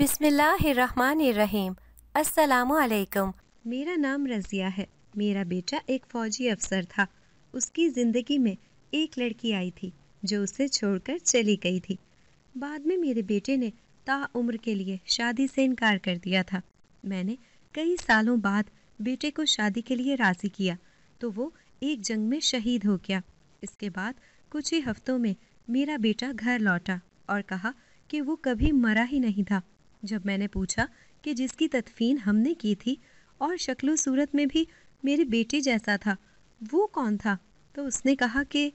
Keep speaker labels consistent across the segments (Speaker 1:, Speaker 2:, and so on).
Speaker 1: बिसमीम असलकम मेरा नाम रज़िया है मेरा बेटा एक फ़ौजी अफसर था उसकी ज़िंदगी में एक लड़की आई थी जो उसे छोड़कर चली गई थी बाद में मेरे बेटे ने उम्र के लिए शादी से इनकार कर दिया था मैंने कई सालों बाद बेटे को शादी के लिए राज़ी किया तो वो एक जंग में शहीद हो गया इसके बाद कुछ ही हफ्तों में मेरा बेटा घर लौटा और कहा कि वो कभी मरा ही नहीं था जब मैंने पूछा कि जिसकी तदफीन हमने की थी और शक्ल सूरत में भी मेरे बेटे जैसा था वो कौन था तो उसने कहा कि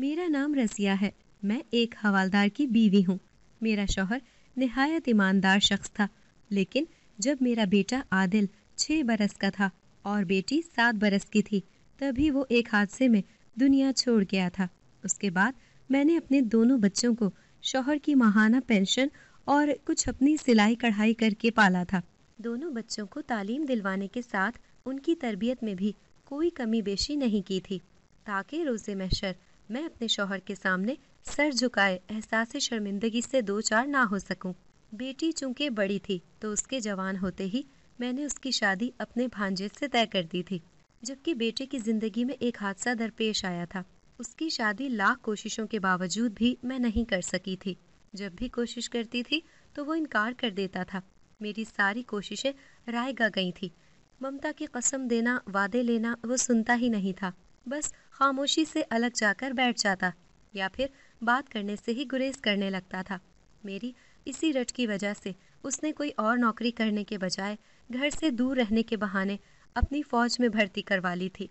Speaker 1: मेरा नाम रसिया है मैं एक हवालदार की बीवी हूँ मेरा शौहर नहायत ईमानदार शख्स था लेकिन जब मेरा बेटा आदिल छः बरस का था और बेटी सात बरस की थी तभी वो एक हादसे में दुनिया छोड़ गया था उसके बाद मैंने अपने दोनों बच्चों को शौहर की माहाना पेंशन और कुछ अपनी सिलाई कढ़ाई करके पाला था दोनों बच्चों को तालीम दिलवाने के साथ उनकी तरबियत में भी कोई कमी बेशी नहीं की थी ताकि रोजे महशर मैं अपने शोहर के सामने सर झुकाए एहसास शर्मिंदगी से दो चार ना हो सकूं। बेटी चूंकि बड़ी थी तो उसके जवान होते ही मैंने उसकी शादी अपने भांजे से तय कर दी थी जबकि बेटे की ज़िंदगी में एक हादसा दरपेश आया था उसकी शादी लाख कोशिशों के बावजूद भी मैं नहीं कर सकी थी जब भी कोशिश करती थी तो वो इनकार कर देता था मेरी सारी कोशिशें राय गा गई थी ममता की कसम देना वादे लेना वो सुनता ही नहीं था बस खामोशी से अलग जाकर बैठ जाता या फिर बात करने से ही गुरेज करने लगता था मेरी इसी रट की वजह से उसने कोई और नौकरी करने के बजाय घर से दूर रहने के बहाने अपनी फ़ौज में भर्ती करवा ली थी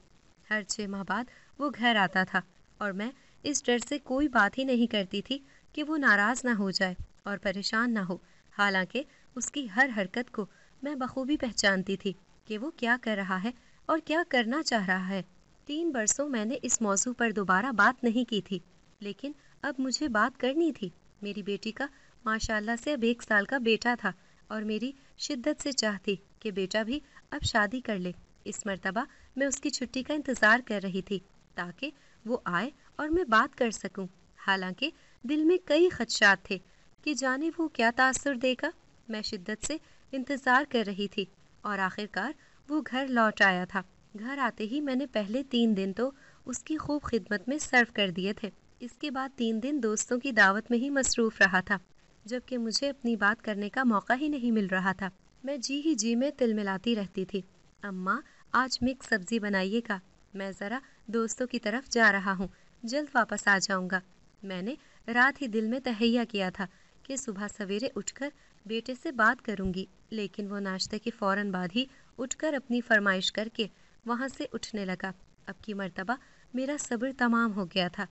Speaker 1: हर छः माह बाद वो घर आता था और मैं इस डर से कोई बात ही नहीं करती थी कि वो नाराज़ ना हो जाए और परेशान ना हो हालांकि उसकी हर हरकत को मैं बखूबी पहचानती थी कि वो क्या कर रहा है और क्या करना चाह रहा है तीन बरसों मैंने इस मौजू पर दोबारा बात नहीं की थी लेकिन अब मुझे बात करनी थी मेरी बेटी का माशाल्लाह से अब एक साल का बेटा था और मेरी शिद्दत से चाहती कि बेटा भी अब शादी कर ले इस मरतबा मैं उसकी छुट्टी का इंतज़ार कर रही थी ताकि वो आए और मैं बात कर सकूं। हालांकि दिल में कई खदशात थे कि जाने वो क्या तासर देगा मैं शिद्दत से इंतज़ार कर रही थी और आखिरकार वो घर लौट आया था घर आते ही मैंने पहले तीन दिन तो उसकी खूब खिदमत में सर्व कर दिए थे इसके बाद तीन दिन दोस्तों की दावत में ही मसरूफ़ रहा था जबकि मुझे अपनी बात करने का मौका ही नहीं मिल रहा था मैं जी ही जी में तिल मिलाती रहती थी अम्मा आज मिक्स सब्ज़ी बनाइएगा मैं ज़रा दोस्तों की तरफ जा रहा हूँ जल्द वापस आ जाऊँगा मैंने रात ही दिल में तहैया किया था कि सुबह सवेरे उठकर बेटे से बात करूंगी लेकिन वो नाश्ते के फौरन बाद ही उठकर अपनी फरमाइश करके वहाँ से उठने लगा अब की मरतबा मेरा सब्र तमाम हो गया था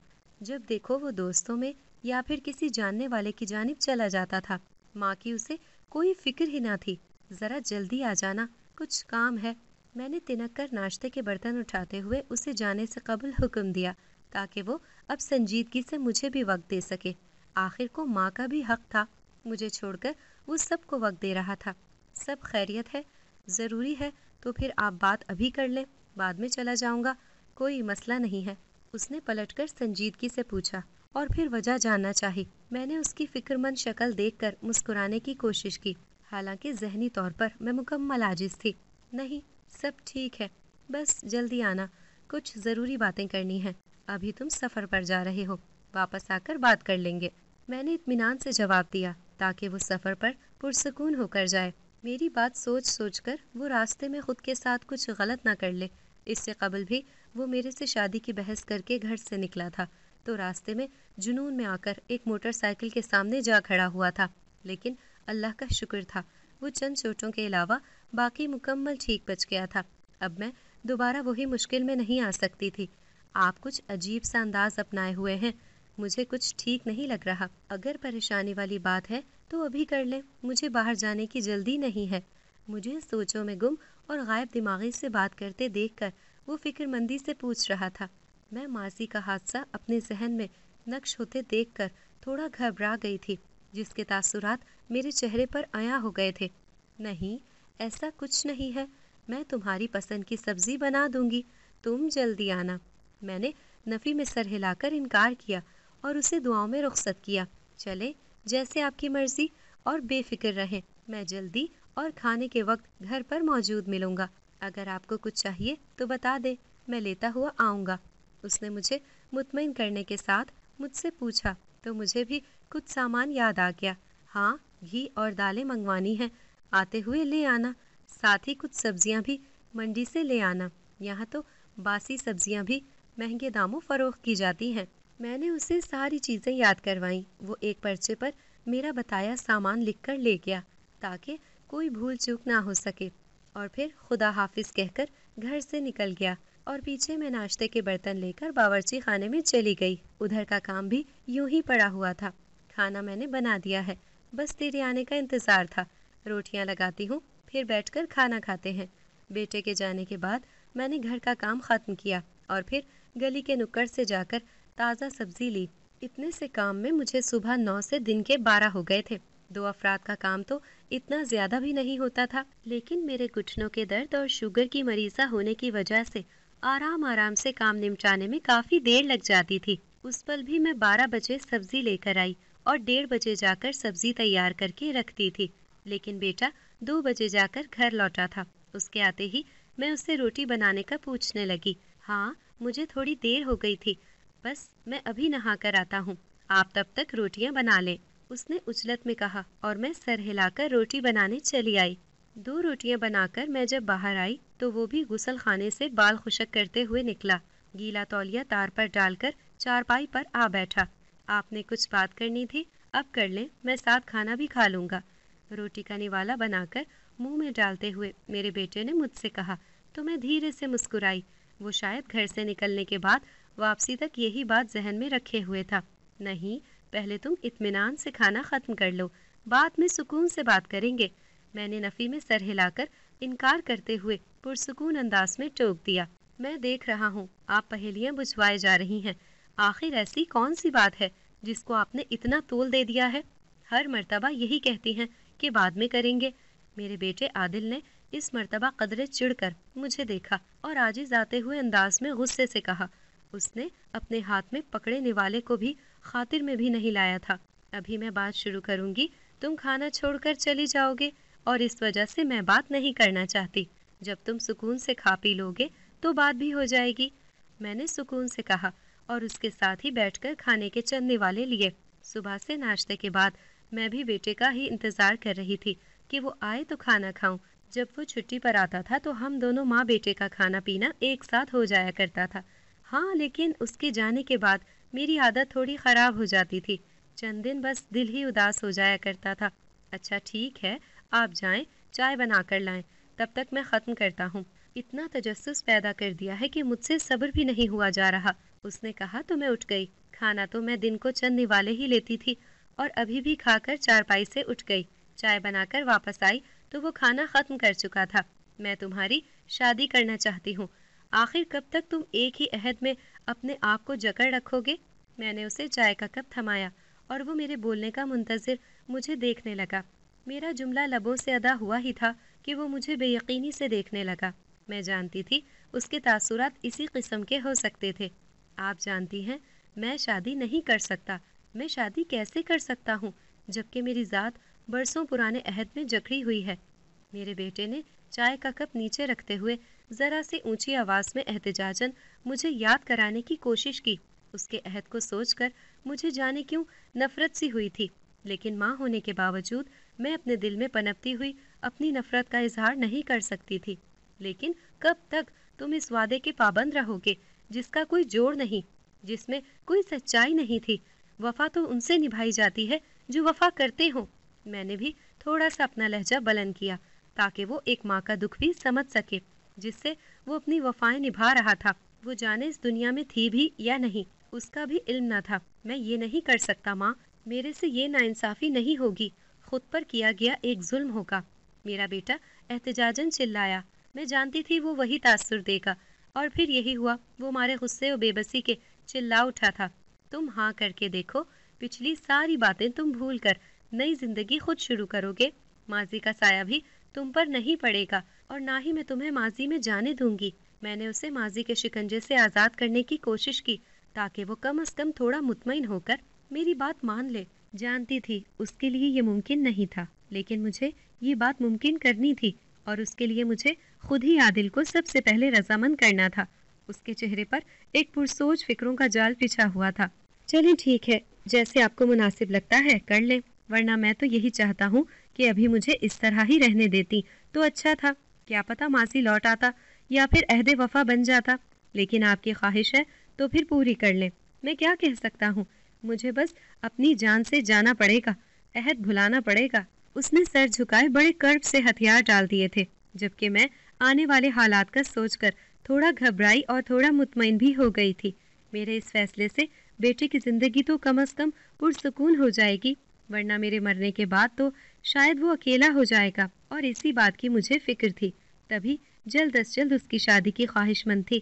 Speaker 1: जब देखो वो दोस्तों में या फिर किसी जानने वाले की जानब चला जाता था माँ की उसे कोई फिक्र ही ना थी ज़रा जल्दी आ जाना कुछ काम है मैंने तिनक कर नाश्ते के बर्तन उठाते हुए उसे जाने से कबल हुक्म दिया ताकि वो अब संजीदगी से मुझे भी वक्त दे सके आखिर को माँ का भी हक था मुझे छोड़कर वो सबको वक्त दे रहा था सब खैरियत है ज़रूरी है तो फिर आप बात अभी कर लें बाद में चला जाऊंगा कोई मसला नहीं है उसने पलटकर संजीदगी से पूछा और फिर वजह जानना चाहिए मैंने उसकी फ़िक्रमंद शक्ल देखकर मुस्कुराने की कोशिश की हालांकि जहनी तौर पर मैं मुकम्मल आजिज थी नहीं सब ठीक है बस जल्दी आना कुछ ज़रूरी बातें करनी हैं अभी तुम सफ़र पर जा रहे हो वापस आकर बात कर लेंगे मैंने इतमान से जवाब दिया ताकि वो सफ़र पर पुरसकून होकर जाए मेरी बात सोच सोच कर वो रास्ते में ख़ुद के साथ कुछ गलत ना कर ले इससे कबल भी वो मेरे से शादी की बहस करके घर से निकला था तो रास्ते में जुनून में आकर एक मोटरसाइकिल के सामने जा खड़ा हुआ था लेकिन अल्लाह का शुक्र था वो चंद चोटों के अलावा बाकी मुकम्मल ठीक बच गया था अब मैं दोबारा वही मुश्किल में नहीं आ सकती थी आप कुछ अजीब सा अंदाज अपनाए हुए हैं मुझे कुछ ठीक नहीं लग रहा अगर परेशानी वाली बात है तो अभी कर लें मुझे बाहर जाने की जल्दी नहीं है मुझे सोचों में गुम और गायब दिमागी से बात करते देखकर वो फिक्रमंदी से पूछ रहा था मैं माजी का हादसा अपने जहन में नक्श होते देखकर थोड़ा घबरा गई थी जिसके तासुरात मेरे चेहरे पर आया हो गए थे नहीं ऐसा कुछ नहीं है मैं तुम्हारी पसंद की सब्ज़ी बना दूंगी तुम जल्दी आना मैंने नफ़ी में सर हिलाकर इनकार किया और उसे दुआओं में रुखसत किया चले जैसे आपकी मर्ज़ी और बेफिक्र रहें मैं जल्दी और खाने के वक्त घर पर मौजूद मिलूँगा अगर आपको कुछ चाहिए तो बता दें मैं लेता हुआ आऊँगा उसने मुझे मुतमिन करने के साथ मुझसे पूछा तो मुझे भी कुछ सामान याद आ गया हाँ घी और दालें मंगवानी हैं आते हुए ले आना साथ ही कुछ सब्जियाँ भी मंडी से ले आना यहाँ तो बासी सब्जियाँ भी महंगे दामों फरोख की जाती हैं मैंने उसे सारी चीज़ें याद करवाई वो एक पर्चे पर मेरा बताया सामान लिख कर ले गया ताकि कोई भूल चूक ना हो सके और फिर खुदा हाफिज कहकर घर से निकल गया और पीछे मैं नाश्ते के बर्तन लेकर बावर्ची खाने में चली गई उधर का काम भी यूं ही पड़ा हुआ था खाना मैंने बना दिया है बस तेरे आने का इंतज़ार था रोटियां लगाती हूँ फिर बैठकर खाना खाते हैं बेटे के जाने के बाद मैंने घर का काम ख़त्म किया और फिर गली के नुक्कड़ से जाकर ताज़ा सब्जी ली इतने से काम में मुझे सुबह नौ से दिन के बारह हो गए थे दो अफराद का काम तो इतना ज़्यादा भी नहीं होता था लेकिन मेरे घुटनों के दर्द और शुगर की मरीज़ा होने की वजह से आराम आराम से काम निपटाने में काफ़ी देर लग जाती थी उस पल भी मैं बारह बजे सब्जी लेकर आई और डेढ़ बजे जाकर सब्जी तैयार करके रखती थी लेकिन बेटा दो बजे जाकर घर लौटा था उसके आते ही मैं उससे रोटी बनाने का पूछने लगी हाँ मुझे थोड़ी देर हो गई थी बस मैं अभी नहा कर आता हूँ आप तब तक रोटियाँ बना लें उसने उजलत में कहा और मैं सर हिलाकर रोटी बनाने चली आई दो रोटियाँ बनाकर मैं जब बाहर आई तो वो भी गुसल खाने से बाल खुशक करते हुए निकला गीला तौलिया तार पर डालकर चारपाई पर आ बैठा आपने कुछ बात करनी थी अब कर लें मैं साथ खाना भी खा लूँगा रोटी का निवाला बनाकर मुंह में डालते हुए मेरे बेटे ने मुझसे कहा तो मैं धीरे से मुस्कुराई वो शायद घर से निकलने के बाद वापसी तक यही बात जहन में रखे हुए था नहीं पहले तुम इत्मीनान से खाना ख़त्म कर लो बाद में सुकून से बात करेंगे मैंने नफ़ी में सर हिलाकर इनकार करते हुए पुरसकून अंदाज में टोक दिया मैं देख रहा हूँ आप पहेलियाँ बुझवाए जा रही हैं आखिर ऐसी कौन सी बात है जिसको आपने इतना तोल दे दिया है हर मर्तबा यही कहती हैं कि बाद में करेंगे मेरे बेटे आदिल ने इस मरतबा कदरे चिढ़कर मुझे देखा और आजिज आते हुए अंदाज में गुस्से से कहा उसने अपने हाथ में पकड़े वाले को भी खातिर में भी नहीं लाया था अभी मैं बात शुरू करूंगी तुम खाना छोड़कर चली जाओगे और इस वजह से मैं बात नहीं करना चाहती जब तुम सुकून से खा पी लोगे तो बात भी हो जाएगी मैंने सुकून से कहा और उसके साथ ही बैठकर खाने के चंद वाले लिए सुबह से नाश्ते के बाद मैं भी बेटे का ही इंतज़ार कर रही थी कि वो आए तो खाना खाऊं जब वो छुट्टी पर आता था तो हम दोनों माँ बेटे का खाना पीना एक साथ हो जाया करता था हाँ लेकिन उसके जाने के बाद मेरी आदत थोड़ी ख़राब हो जाती थी चंद दिन बस दिल ही उदास हो जाया करता था अच्छा ठीक है आप जाएं चाय बना कर लाएं तब तक मैं ख़त्म करता हूँ इतना तजस्स पैदा कर दिया है कि मुझसे सब्र भी नहीं हुआ जा रहा उसने कहा तो मैं उठ गई खाना तो मैं दिन को चंद निवाले ही लेती थी और अभी भी खाकर चारपाई से उठ गई चाय बनाकर वापस आई तो वो खाना ख़त्म कर चुका था मैं तुम्हारी शादी करना चाहती हूँ आखिर कब तक तुम एक ही अहद में अपने आप को जकड़ रखोगे मैंने उसे चाय का कप थमाया और वो मेरे बोलने का मुंतज़र मुझे देखने लगा मेरा जुमला लबों से अदा हुआ ही था कि वो मुझे बेयकीनी से देखने लगा मैं जानती थी उसके तासुरात इसी किस्म के हो सकते थे आप जानती हैं मैं शादी नहीं कर सकता मैं शादी कैसे कर सकता हूँ जबकि मेरी ज़ात बरसों पुराने अहद में जकड़ी हुई है मेरे बेटे ने चाय का कप नीचे रखते हुए ज़रा सी ऊंची आवाज़ में एहतजाजन मुझे याद कराने की कोशिश की उसके अहद को सोचकर मुझे जाने क्यों नफ़रत सी हुई थी लेकिन माँ होने के बावजूद मैं अपने दिल में पनपती हुई अपनी नफ़रत का इजहार नहीं कर सकती थी लेकिन कब तक तुम इस वादे के पाबंद रहोगे जिसका कोई जोड़ नहीं जिसमें कोई सच्चाई नहीं थी वफ़ा तो उनसे निभाई जाती है जो वफ़ा करते हों मैंने भी थोड़ा सा अपना लहजा बुलंद किया ताकि वो एक माँ का दुख भी समझ सके जिससे वो अपनी वफाएं निभा रहा था वो जाने इस दुनिया में थी भी या नहीं उसका भी इल्म ना था मैं ये नहीं कर सकता माँ मेरे से ये नाइंसाफ़ी नहीं होगी खुद पर किया गया एक जुल्म होगा मेरा बेटा एहतजाजन चिल्लाया मैं जानती थी वो वही तासुर देगा और फिर यही हुआ वो हमारे गुस्से और बेबसी के चिल्ला उठा था तुम हाँ करके देखो पिछली सारी बातें तुम भूल कर नई जिंदगी खुद शुरू करोगे माजी का साया भी तुम पर नहीं पड़ेगा और ना ही मैं तुम्हें माजी में जाने दूंगी मैंने उसे माजी के शिकंजे से आज़ाद करने की कोशिश की ताकि वो कम अज कम थोड़ा मुतमिन होकर मेरी बात मान ले जानती थी उसके लिए ये मुमकिन नहीं था लेकिन मुझे ये बात मुमकिन करनी थी और उसके लिए मुझे खुद ही आदिल को सबसे पहले रजामंद करना था उसके चेहरे पर एक पुरसोच फिक्रों का जाल पिछा हुआ था चलिए ठीक है जैसे आपको मुनासिब लगता है कर लें वरना मैं तो यही चाहता हूँ कि अभी मुझे इस तरह ही रहने देती तो अच्छा था क्या पता मासी लौट आता या फिर अहद वफा बन जाता लेकिन आपकी ख्वाहिश है तो फिर पूरी कर लें मैं क्या कह सकता हूँ मुझे बस अपनी जान से जाना पड़ेगा अहद भुलाना पड़ेगा उसने सर झुकाए बड़े कर्ब से हथियार डाल दिए थे जबकि मैं आने वाले हालात का सोचकर थोड़ा घबराई और थोड़ा मुतमिन भी हो गई थी मेरे इस फैसले से बेटे की ज़िंदगी तो कम अज़ कम पुरसकून हो जाएगी वरना मेरे मरने के बाद तो शायद वो अकेला हो जाएगा और इसी बात की मुझे फिक्र थी तभी जल्द अज जल्द उसकी शादी की ख्वाहिशमंद थी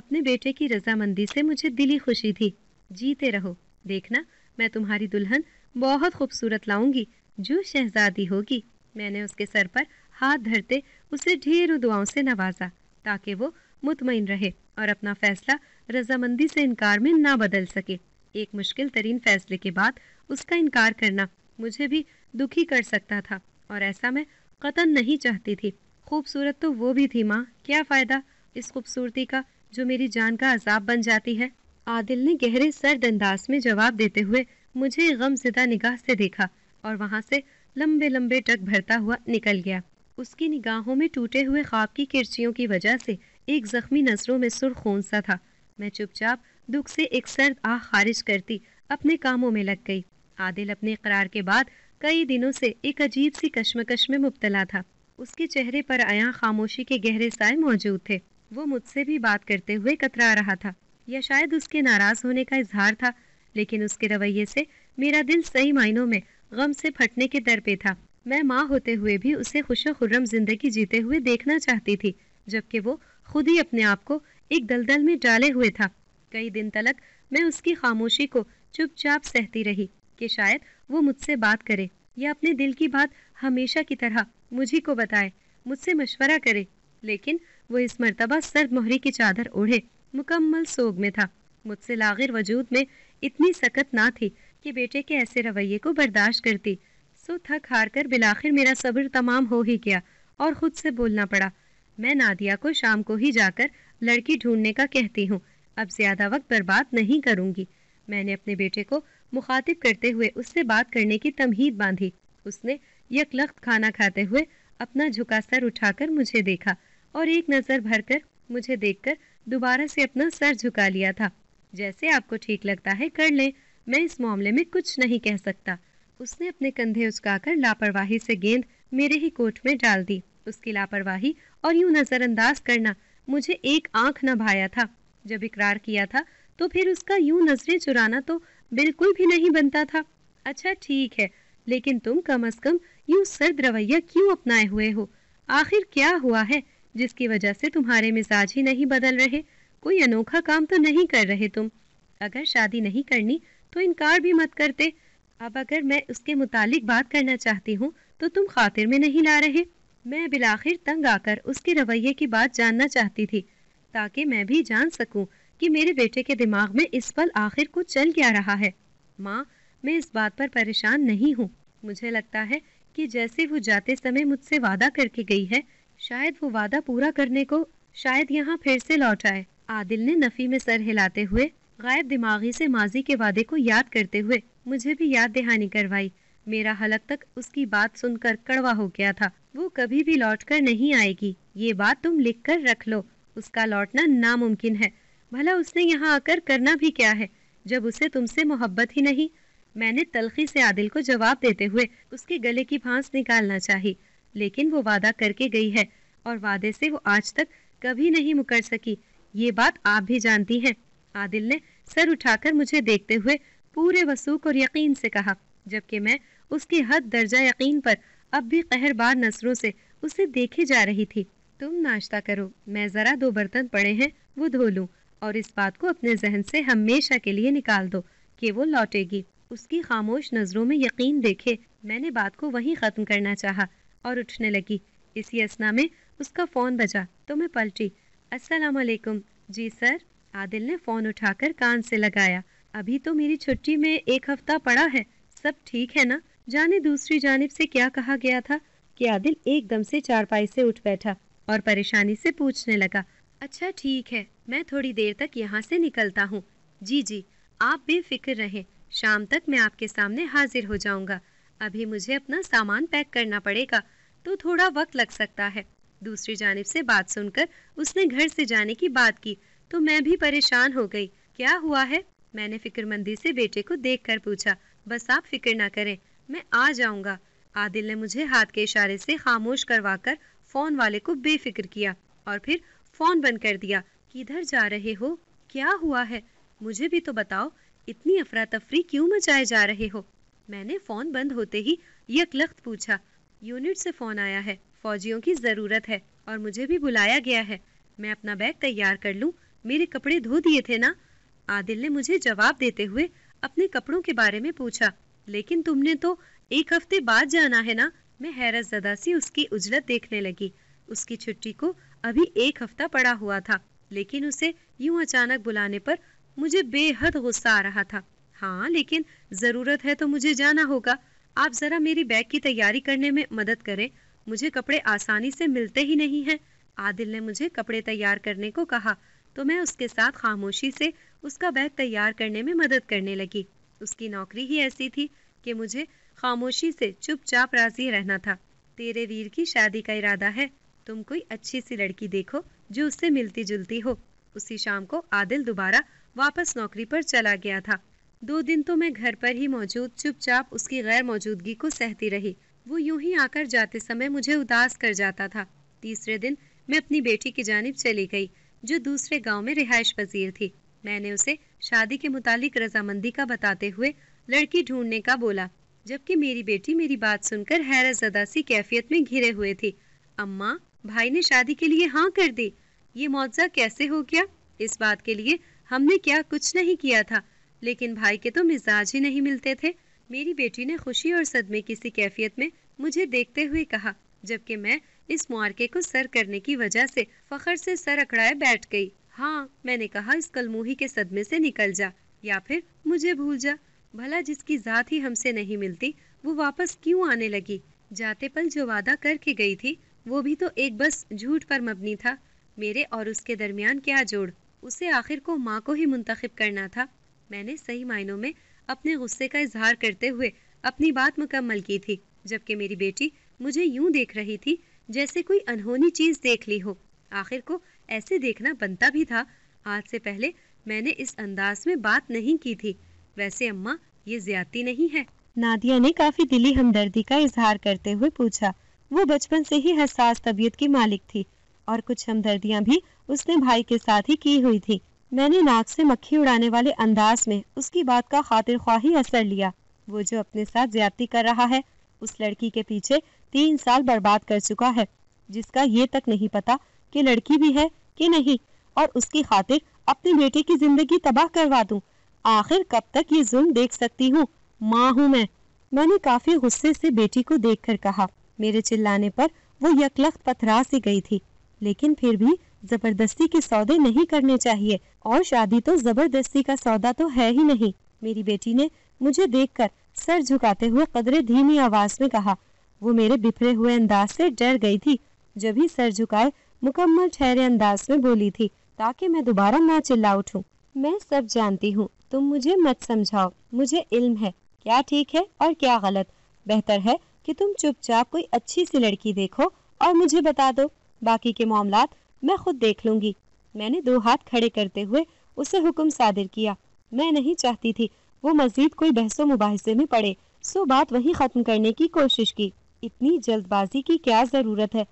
Speaker 1: अपने बेटे की रजामंदी से मुझे दिली खुशी थी जीते रहो देखना मैं तुम्हारी दुल्हन बहुत खूबसूरत लाऊंगी जो शहजादी होगी मैंने उसके सर पर हाथ धरते उसे ढेरों दुआओं से नवाजा ताकि वो मुतमिन रहे और अपना फैसला रजामंदी से इनकार में ना बदल सके एक मुश्किल तरीन फैसले के बाद उसका इनकार करना मुझे भी दुखी कर सकता था और ऐसा मैं कतन नहीं चाहती थी खूबसूरत तो वो भी थी माँ क्या फ़ायदा इस खूबसूरती का जो मेरी जान का अजाब बन जाती है आदिल ने गहरे सर्द अंदाज में जवाब देते हुए मुझे गमजदा निगाह से देखा और वहाँ से लंबे लंबे टक भरता हुआ निकल गया उसकी निगाहों में टूटे हुए ख्वाब की किरचियों की वजह से एक जख्मी नज़रों में सुर खून सा था मैं चुपचाप दुख से एक सर्द आह खारिज करती अपने कामों में लग गई आदिल अपने करार के बाद कई दिनों से एक अजीब सी कश्मकश में मुबतला था उसके चेहरे पर आया खामोशी के गहरे साय मौजूद थे वो मुझसे भी बात करते हुए कतरा रहा था या शायद उसके नाराज होने का इजहार था लेकिन उसके रवैये से मेरा दिल सही मायनों में गम से फटने के दर पे था मैं माँ होते हुए भी उसे खुश खुर्रम जिंदगी जीते हुए देखना चाहती थी जबकि वो खुद ही अपने आप को एक दलदल में डाले हुए था कई दिन तलक मैं उसकी खामोशी को चुपचाप सहती रही कि शायद वो मुझसे बात करे या अपने दिल की बात हमेशा की तरह मुझी को बताए मुझसे मशवरा करे लेकिन वो इस मरतबा सर्द मोहरी की चादर ओढ़े मुकम्मल सोग में था मुझसे लागिर वजूद में इतनी सकत ना थी कि बेटे के ऐसे रवैये को बर्दाश्त करती सो थक हार कर बिलाखिर मेरा सब्र तमाम हो ही गया और ख़ुद से बोलना पड़ा मैं नादिया को शाम को ही जाकर लड़की ढूंढने का कहती हूँ अब ज़्यादा वक्त बर्बाद नहीं करूँगी मैंने अपने बेटे को मुखातिब करते हुए उससे बात करने की तमहीद बांधी उसने यकलख्त खाना खाते हुए अपना झुका सर उठाकर मुझे देखा और एक नज़र भरकर मुझे देखकर दोबारा से अपना सर झुका लिया था जैसे आपको ठीक लगता है कर लें मैं इस मामले में कुछ नहीं कह सकता उसने अपने कंधे उचकाकर लापरवाही से गेंद मेरे ही कोट में डाल दी उसकी लापरवाही और यूं नज़रअंदाज करना मुझे एक आंख न भाया था जब इकरार किया था तो फिर उसका यूं नजरें चुराना तो बिल्कुल भी नहीं बनता था अच्छा ठीक है लेकिन तुम कम अज कम यू सर्द रवैया क्यों अपनाए हुए हो आखिर क्या हुआ है जिसकी वजह से तुम्हारे मिजाज ही नहीं बदल रहे कोई अनोखा काम तो नहीं कर रहे तुम अगर शादी नहीं करनी तो इनकार भी मत करते अब अगर मैं उसके मुतालिक बात करना चाहती हूँ तो तुम खातिर में नहीं ला रहे मैं बिलाखिर तंग आकर उसके रवैये की बात जानना चाहती थी ताकि मैं भी जान सकूँ कि मेरे बेटे के दिमाग में इस पल आखिर को चल क्या रहा है माँ मैं इस बात पर परेशान नहीं हूँ मुझे लगता है कि जैसे वो जाते समय मुझसे वादा करके गई है शायद वो वादा पूरा करने को शायद यहाँ फिर से लौट आए आदिल ने नफ़ी में सर हिलाते हुए गायब दिमागी से माजी के वादे को याद करते हुए मुझे भी याद दहानी करवाई मेरा हलक तक उसकी बात सुनकर कड़वा हो गया था वो कभी भी लौट कर नहीं आएगी ये बात तुम लिख कर रख लो उसका लौटना नामुमकिन है भला उसने यहाँ आकर करना भी क्या है जब उसे तुमसे मोहब्बत ही नहीं मैंने तलखी से आदिल को जवाब देते हुए उसके गले की फांस निकालना चाहिए लेकिन वो वादा करके गई है और वादे से वो आज तक कभी नहीं मुकर सकी ये बात आप भी जानती हैं आदिल ने सर उठाकर मुझे देखते हुए पूरे वसूख और यकीन से कहा जबकि मैं उसके हद दर्जा यकीन पर अब भी कहरबार नसरों से उसे देखे जा रही थी तुम नाश्ता करो मैं ज़रा दो बर्तन पड़े हैं वो धो लूं और इस बात को अपने जहन से हमेशा के लिए निकाल दो कि वो लौटेगी उसकी खामोश नज़रों में यकीन देखे मैंने बात को वहीं ख़त्म करना चाहा और उठने लगी इसी असना में उसका फ़ोन बजा तो मैं पलटी अस्सलाम वालेकुम जी सर आदिल ने फ़ोन उठाकर कान से लगाया अभी तो मेरी छुट्टी में एक हफ्ता पड़ा है सब ठीक है ना जाने दूसरी जानब से क्या कहा गया था कि आदिल एकदम से चारपाई से उठ बैठा और परेशानी से पूछने लगा अच्छा ठीक है मैं थोड़ी देर तक यहाँ से निकलता हूँ जी जी आप बेफिक्र रहें शाम तक मैं आपके सामने हाजिर हो जाऊँगा अभी मुझे अपना सामान पैक करना पड़ेगा तो थोड़ा वक्त लग सकता है दूसरी जानब से बात सुनकर उसने घर से जाने की बात की तो मैं भी परेशान हो गई क्या हुआ है मैंने फिक्रमंदी से बेटे को देख पूछा बस आप फिक्र ना करें मैं आ जाऊंगा आदिल ने मुझे हाथ के इशारे से खामोश करवाकर फ़ोन वाले को बेफिक्र किया और फिर फोन बंद कर दिया किधर जा रहे हो क्या हुआ है मुझे भी तो बताओ इतनी अफरा तफरी क्यों मचाए जा रहे हो मैंने फोन बंद होते ही यकलख्त पूछा यूनिट से फोन आया है फौजियों की ज़रूरत है और मुझे भी बुलाया गया है मैं अपना बैग तैयार कर लूँ मेरे कपड़े धो दिए थे ना आदिल ने मुझे जवाब देते हुए अपने कपड़ों के बारे में पूछा लेकिन तुमने तो एक हफ्ते बाद जाना है ना मैं हैरत ज़दा सी उसकी उजरत देखने लगी उसकी छुट्टी को अभी एक हफ्ता पड़ा हुआ था लेकिन उसे यूं अचानक बुलाने पर मुझे बेहद गुस्सा आ रहा था हाँ लेकिन ज़रूरत है तो मुझे जाना होगा आप ज़रा मेरी बैग की तैयारी करने में मदद करें मुझे कपड़े आसानी से मिलते ही नहीं हैं आदिल ने मुझे कपड़े तैयार करने को कहा तो मैं उसके साथ खामोशी से उसका बैग तैयार करने में मदद करने लगी उसकी नौकरी ही ऐसी थी कि मुझे खामोशी से चुपचाप राजी रहना था तेरे वीर की शादी का इरादा है तुम कोई अच्छी सी लड़की देखो जो उससे मिलती जुलती हो उसी शाम को आदिल दोबारा वापस नौकरी पर चला गया था दो दिन तो मैं घर पर ही मौजूद चुपचाप उसकी गैर मौजूदगी को सहती रही वो यूं ही आकर जाते समय मुझे उदास कर जाता था तीसरे दिन मैं अपनी बेटी की जानब चली गई जो दूसरे गांव में रिहायश पजीर थी मैंने उसे शादी के मुतालिक रजामंदी का बताते हुए लड़की ढूंढने का बोला जबकि मेरी बेटी मेरी बात सुनकर हैरत ज़दा सी कैफियत में घिरे हुए थी अम्मा भाई ने शादी के लिए हाँ कर दी ये मुआवजा कैसे हो गया इस बात के लिए हमने क्या कुछ नहीं किया था लेकिन भाई के तो मिजाज ही नहीं मिलते थे मेरी बेटी ने खुशी और सदमे की सी कैफियत में मुझे देखते हुए कहा जबकि मैं इस मुआरके को सर करने की वजह से फखर से सर अकड़ाए बैठ गई हाँ मैंने कहा इस कलमूही के सदमे से निकल जा या फिर मुझे भूल जा भला जिसकी ज़ात ही हमसे नहीं मिलती वो वापस क्यों आने लगी जाते पल जो वादा करके गई थी वो भी तो एक बस झूठ पर मबनी था मेरे और उसके दरमियान क्या जोड़ उसे आखिर को माँ को ही मुंतखब करना था मैंने सही मायनों में अपने गुस्से का इजहार करते हुए अपनी बात मुकम्मल की थी जबकि मेरी बेटी मुझे यूं देख रही थी जैसे कोई अनहोनी चीज देख ली हो आखिर को ऐसे देखना बनता भी था आज से पहले मैंने इस अंदाज में बात नहीं की थी वैसे अम्मा ये ज्यादा नहीं है नादिया ने काफी दिली हमदर्दी का इजहार करते हुए पूछा वो बचपन से ही हसास तबीयत की मालिक थी और कुछ हमदर्दियाँ भी उसने भाई के साथ ही की हुई थी मैंने नाक से मक्खी उड़ाने वाले अंदाज में उसकी बात का खातिर ख्वाही असर लिया वो जो अपने साथ ज्यादती कर रहा है उस लड़की के पीछे तीन साल बर्बाद कर चुका है जिसका ये तक नहीं पता कि लड़की भी है कि नहीं और उसकी खातिर अपने बेटे की जिंदगी तबाह करवा दूं आखिर कब तक ये जुल्म देख सकती हूँ माँ हूँ मैं मैंने काफी गुस्से से बेटी को देखकर कहा मेरे चिल्लाने पर वो यकलख्त पथरा सी गई थी लेकिन फिर भी जबरदस्ती के सौदे नहीं करने चाहिए और शादी तो जबरदस्ती का सौदा तो है ही नहीं मेरी बेटी ने मुझे देखकर सर झुकाते हुए कदरे धीमी आवाज में कहा वो मेरे बिफरे हुए अंदाज से डर गई थी जब ही सर झुकाए मुकम्मल ठहरे अंदाज में बोली थी ताकि मैं दोबारा ना चिल्ला उठूं मैं सब जानती हूँ तुम मुझे मत समझाओ मुझे इल्म है क्या ठीक है और क्या गलत बेहतर है कि तुम चुपचाप कोई अच्छी सी लड़की देखो और मुझे बता दो बाकी के मामला मैं खुद देख लूंगी मैंने दो हाथ खड़े करते हुए उसे हुक्म सादिर किया मैं नहीं चाहती थी वो मजीद कोई बहसो मुबासे में पड़े सो बात वही ख़त्म करने की कोशिश की इतनी जल्दबाजी की क्या ज़रूरत है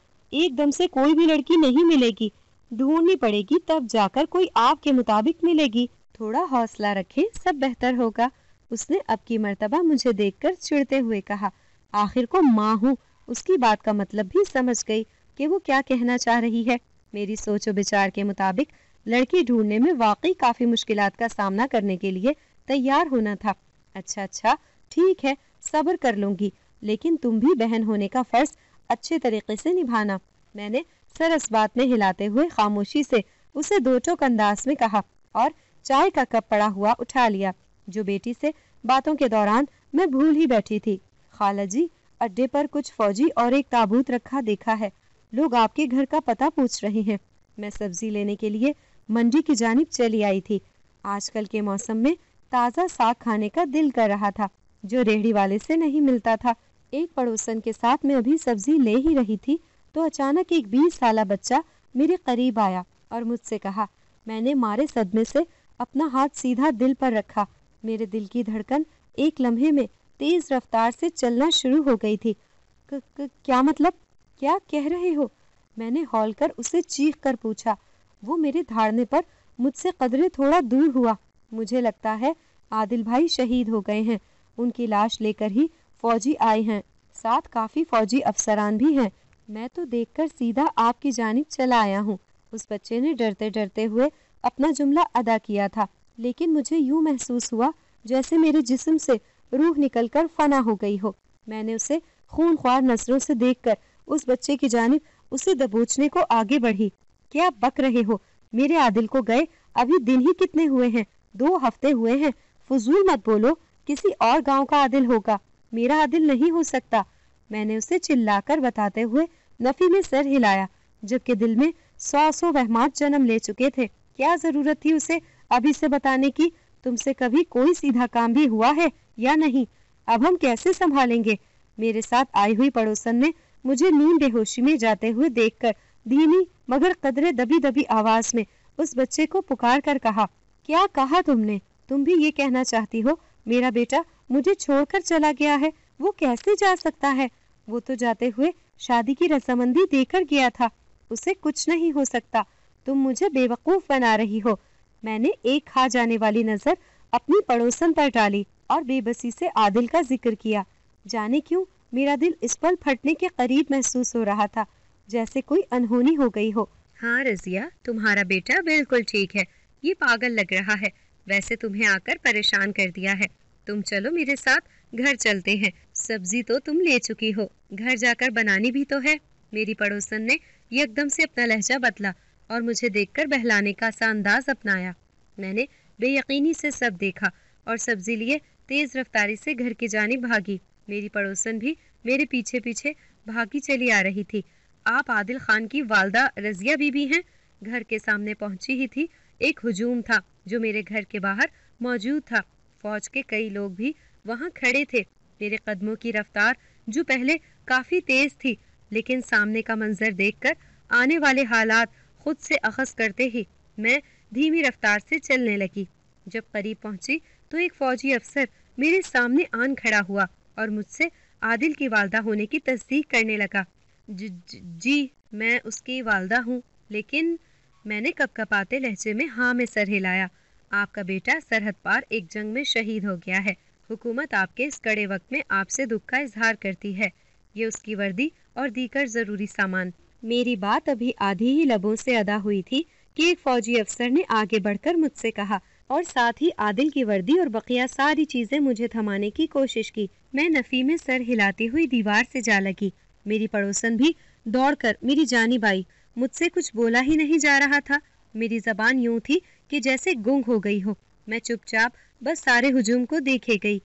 Speaker 1: एकदम से कोई भी लड़की नहीं मिलेगी ढूंढनी पड़ेगी तब जाकर कोई आपके मुताबिक मिलेगी थोड़ा हौसला रखें सब बेहतर होगा उसने अब की मरतबा मुझे देखकर चिड़ते हुए कहा आखिर को माँ हूँ उसकी बात का मतलब भी समझ गई कि वो क्या कहना चाह रही है मेरी सोच विचार के मुताबिक लड़की ढूंढने में वाकई काफी मुश्किल का सामना करने के लिए तैयार होना था अच्छा अच्छा ठीक है सब्र कर लूंगी लेकिन तुम भी बहन होने का फर्ज अच्छे तरीके से निभाना मैंने सरस बात में हिलाते हुए खामोशी से उसे दो टोक अंदाज में कहा और चाय का कप पड़ा हुआ उठा लिया जो बेटी से बातों के दौरान मैं भूल ही बैठी थी खाला जी अड्डे पर कुछ फौजी और एक ताबूत रखा देखा है लोग आपके घर का पता पूछ रहे हैं मैं सब्जी लेने के लिए मंडी की जानब चली आई थी आजकल के मौसम में ताज़ा साग खाने का दिल कर रहा था जो रेहड़ी वाले से नहीं मिलता था एक पड़ोसन के साथ मैं अभी सब्जी ले ही रही थी तो अचानक एक बीस साल बच्चा मेरे करीब आया और मुझसे कहा मैंने मारे सदमे से अपना हाथ सीधा दिल पर रखा मेरे दिल की धड़कन एक लम्हे में तेज रफ्तार से चलना शुरू हो गई थी क, क, क्या मतलब क्या कह रहे हो मैंने हॉल कर उसे चीख कर पूछा वो मेरे धाड़ने पर मुझसे कदरे थोड़ा दूर हुआ मुझे लगता है आदिल भाई शहीद हो गए हैं उनकी लाश लेकर ही फौजी आए हैं साथ काफ़ी फौजी अफसरान भी हैं मैं तो देखकर सीधा आपकी जानब चला आया हूँ उस बच्चे ने डरते डरते हुए अपना जुमला अदा किया था लेकिन मुझे यूं महसूस हुआ जैसे मेरे जिस्म से रूह निकल कर फना हो गई हो मैंने उसे खून ख्वार नजरों से देखकर उस बच्चे की जानब उसे दबोचने को आगे बढ़ी क्या बक रहे हो मेरे आदिल को गए अभी दिन ही कितने हुए हैं दो हफ्ते हुए हैं फजूल मत बोलो किसी और गांव का आदिल होगा मेरा आदिल नहीं हो सकता मैंने उसे चिल्लाकर बताते हुए नफी में सर हिलाया जबकि दिल में सौ सौ वहमात जन्म ले चुके थे क्या जरूरत थी उसे अभी से बताने की तुमसे कभी कोई सीधा काम भी हुआ है या नहीं अब हम कैसे संभालेंगे मेरे साथ आई हुई पड़ोसन ने मुझे नींद बेहोशी में जाते हुए देखकर धीमी मगर कदरे दबी दबी आवाज में उस बच्चे को पुकार कर कहा क्या कहा तुमने तुम भी ये कहना चाहती हो मेरा बेटा मुझे छोड़कर चला गया है वो कैसे जा सकता है वो तो जाते हुए शादी की रसामंदी देकर गया था उसे कुछ नहीं हो सकता तुम मुझे बेवकूफ बना रही हो मैंने एक खा जाने वाली नज़र अपनी पड़ोसन पर डाली और बेबसी से आदिल का जिक्र किया जाने क्यों मेरा दिल इस पल फटने के करीब महसूस हो रहा था जैसे कोई अनहोनी हो गई हो हाँ रजिया तुम्हारा बेटा बिल्कुल ठीक है ये पागल लग रहा है वैसे तुम्हें आकर परेशान कर दिया है तुम चलो मेरे साथ घर चलते हैं सब्जी तो तुम ले चुकी हो घर जाकर बनानी भी तो है मेरी पड़ोसन ने एकदम से अपना लहजा बदला और मुझे देखकर बहलाने का सा अंदाज अपनाया मैंने बेयकीनी से सब देखा और सब्जी लिए तेज़ रफ्तारी से घर की जानी भागी मेरी पड़ोसन भी मेरे पीछे पीछे भागी चली आ रही थी आप आदिल खान की वालदा रजिया बीबी हैं घर के सामने पहुंची ही थी एक हुजूम था जो मेरे घर के बाहर मौजूद था फौज के कई लोग भी वहां खड़े थे मेरे कदमों की रफ्तार जो पहले काफ़ी तेज़ थी लेकिन सामने का मंजर देखकर आने वाले हालात खुद से अखस करते ही मैं धीमी रफ्तार से चलने लगी जब करीब पहुंची तो एक फौजी अफसर मेरे सामने आन खड़ा हुआ और मुझसे आदिल की वालदा होने की तस्दीक करने लगा ज, ज, जी मैं उसकी वालदा हूँ लेकिन मैंने कपकपाते लहजे में हाँ में सर हिलाया आपका बेटा सरहद पार एक जंग में शहीद हो गया है हुकूमत आपके इस कड़े वक्त में आपसे दुख का इजहार करती है ये उसकी वर्दी और दीगर ज़रूरी सामान मेरी बात अभी आधी ही लबों से अदा हुई थी कि एक फौजी अफसर ने आगे बढ़कर मुझसे कहा और साथ ही आदिल की वर्दी और बकिया सारी चीजें मुझे थमाने की कोशिश की मैं नफी में सर हिलाती हुई दीवार से जा लगी मेरी पड़ोसन भी दौड़कर मेरी जानी आई मुझसे कुछ बोला ही नहीं जा रहा था मेरी जबान यूं थी कि जैसे गुंग हो गई हो मैं चुपचाप बस सारे हुजूम को देखे गई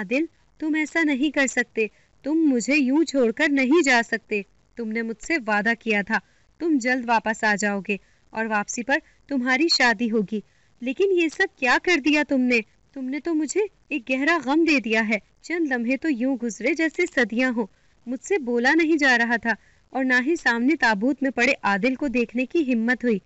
Speaker 1: आदिल तुम ऐसा नहीं कर सकते तुम मुझे यूं छोड़कर नहीं जा सकते तुमने मुझसे वादा किया था तुम जल्द वापस आ जाओगे और वापसी पर तुम्हारी शादी होगी लेकिन ये सब क्या कर दिया तुमने तुमने तो मुझे एक गहरा गम दे दिया है चंद लम्हे तो यूं गुजरे जैसे सदियां हो मुझसे बोला नहीं जा रहा था और ना ही सामने ताबूत में पड़े आदिल को देखने की हिम्मत हुई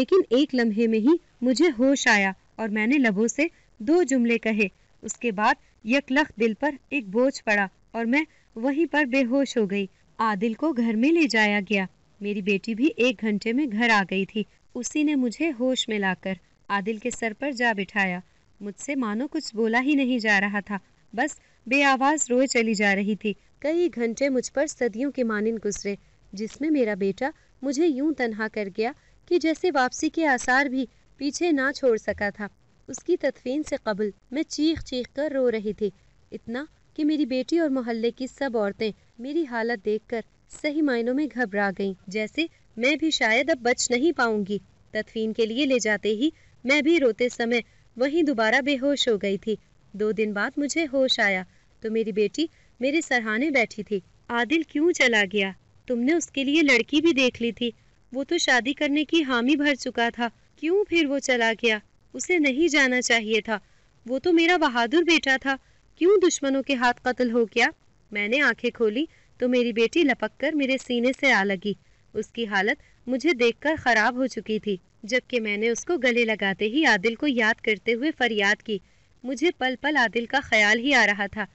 Speaker 1: लेकिन एक लम्हे में ही मुझे होश आया और मैंने लबों से दो जुमले कहे उसके बाद यकलख दिल पर एक बोझ पड़ा और मैं वहीं पर बेहोश हो गई आदिल को घर में ले जाया गया मेरी बेटी भी एक घंटे में घर आ गई थी उसी ने मुझे होश में लाकर आदिल के सर पर जा बिठाया मुझसे मानो कुछ बोला ही नहीं जा रहा था बस बेआवाज रोए चली जा रही थी कई घंटे मुझ पर सदियों के मानिन गुजरे जिसमें मेरा बेटा मुझे यूं तन्हा कर गया कि जैसे वापसी के आसार भी पीछे ना छोड़ सका था उसकी तदफीन से कबल मैं चीख चीख कर रो रही थी इतना कि मेरी बेटी और मोहल्ले की सब औरतें मेरी हालत देखकर सही मायनों में घबरा गईं जैसे मैं भी शायद अब बच नहीं पाऊंगी तदफीन के लिए ले जाते ही मैं भी रोते समय वहीं दोबारा बेहोश हो गई थी दो दिन बाद मुझे होश आया तो मेरी बेटी मेरे सरहाने बैठी थी आदिल क्यों चला गया तुमने उसके लिए लड़की भी देख ली थी वो तो शादी करने की हामी भर चुका था क्यों फिर वो चला गया उसे नहीं जाना चाहिए था वो तो मेरा बहादुर बेटा था क्यों दुश्मनों के हाथ कत्ल हो गया मैंने आंखें खोली तो मेरी बेटी लपक कर मेरे सीने से आ लगी उसकी हालत मुझे देखकर खराब हो चुकी थी जबकि मैंने उसको गले लगाते ही आदिल को याद करते हुए फरियाद की मुझे पल पल आदिल का ख्याल ही आ रहा था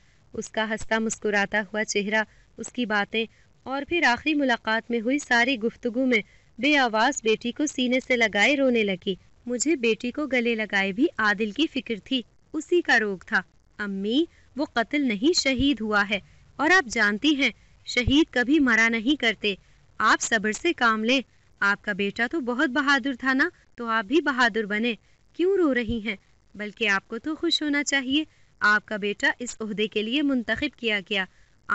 Speaker 1: उसका हंसता मुस्कुराता हुआ चेहरा उसकी बातें और फिर आखिरी मुलाकात में हुई सारी गुफ्तगु में बे आवाज़ बेटी को सीने से लगाए रोने लगी मुझे बेटी को गले लगाए भी आदिल की फिक्र थी उसी का रोग था अम्मी वो कत्ल नहीं शहीद हुआ है और आप जानती हैं शहीद कभी मरा नहीं करते आप सब्र से काम लें आपका बेटा तो बहुत बहादुर था ना तो आप भी बहादुर बने क्यों रो रही हैं बल्कि आपको तो खुश होना चाहिए आपका बेटा इस उहदे के लिए मुंतखब किया गया